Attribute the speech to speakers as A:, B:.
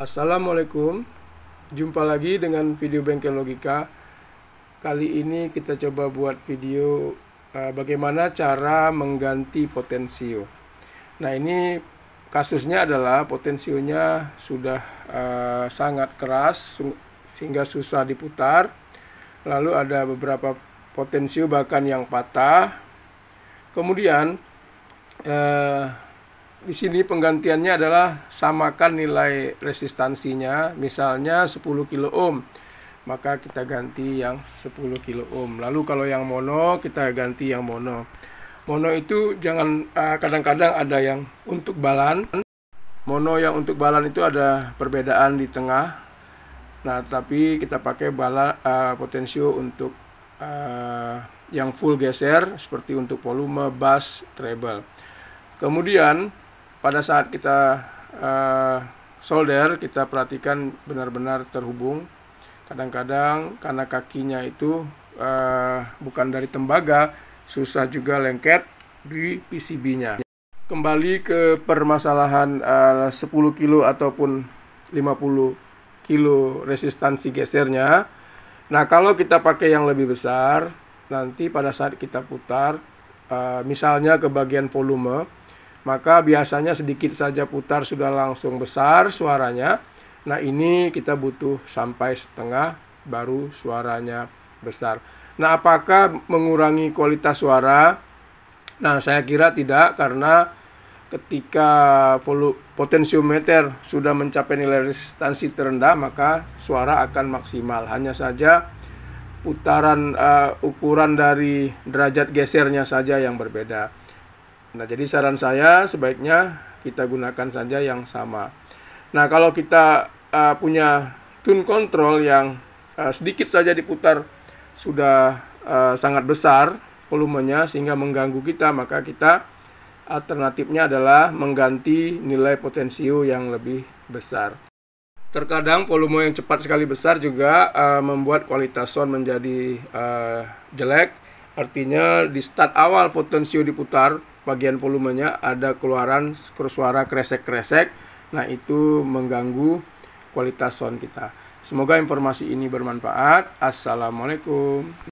A: Assalamualaikum, jumpa lagi dengan video bengkel logika. Kali ini kita coba buat video uh, bagaimana cara mengganti potensio. Nah ini kasusnya adalah potensionya sudah uh, sangat keras sehingga susah diputar. Lalu ada beberapa potensio bahkan yang patah. Kemudian uh, di sini penggantiannya adalah samakan nilai resistansinya, misalnya 10 kilo ohm, maka kita ganti yang 10 kilo ohm. Lalu kalau yang mono, kita ganti yang mono. Mono itu jangan eh, kadang-kadang ada yang untuk balan. Mono yang untuk balan itu ada perbedaan di tengah. Nah, tapi kita pakai bala uh, potensio untuk uh, yang full geser seperti untuk volume, bass, treble. Kemudian pada saat kita uh, solder kita perhatikan benar-benar terhubung kadang-kadang karena kakinya itu uh, bukan dari tembaga susah juga lengket di PCB-nya kembali ke permasalahan eh, uh, 10 kilo ataupun 50 kilo resistansi gesernya nah kalau kita pakai yang lebih besar nanti pada saat kita putar uh, misalnya ke bagian volume maka biasanya sedikit saja putar sudah langsung besar suaranya. Nah, ini kita butuh sampai setengah baru suaranya besar. Nah, apakah mengurangi kualitas suara? Nah, saya kira tidak karena ketika potensiometer sudah mencapai nilai resistansi terendah maka suara akan maksimal. Hanya saja putaran uh, ukuran dari derajat gesernya saja yang berbeda. Nah, jadi saran saya sebaiknya kita gunakan saja yang sama. Nah, kalau kita uh, punya tune control yang uh, sedikit saja diputar sudah uh, sangat besar volumenya sehingga mengganggu kita, maka kita alternatifnya adalah mengganti nilai potensio yang lebih besar. Terkadang volume yang cepat sekali besar juga uh, membuat kualitas sound menjadi uh, jelek. Artinya di start awal potensio diputar bagian volumenya ada keluaran suara kresek-kresek. Nah, itu mengganggu kualitas sound kita. Semoga informasi ini bermanfaat. Assalamualaikum.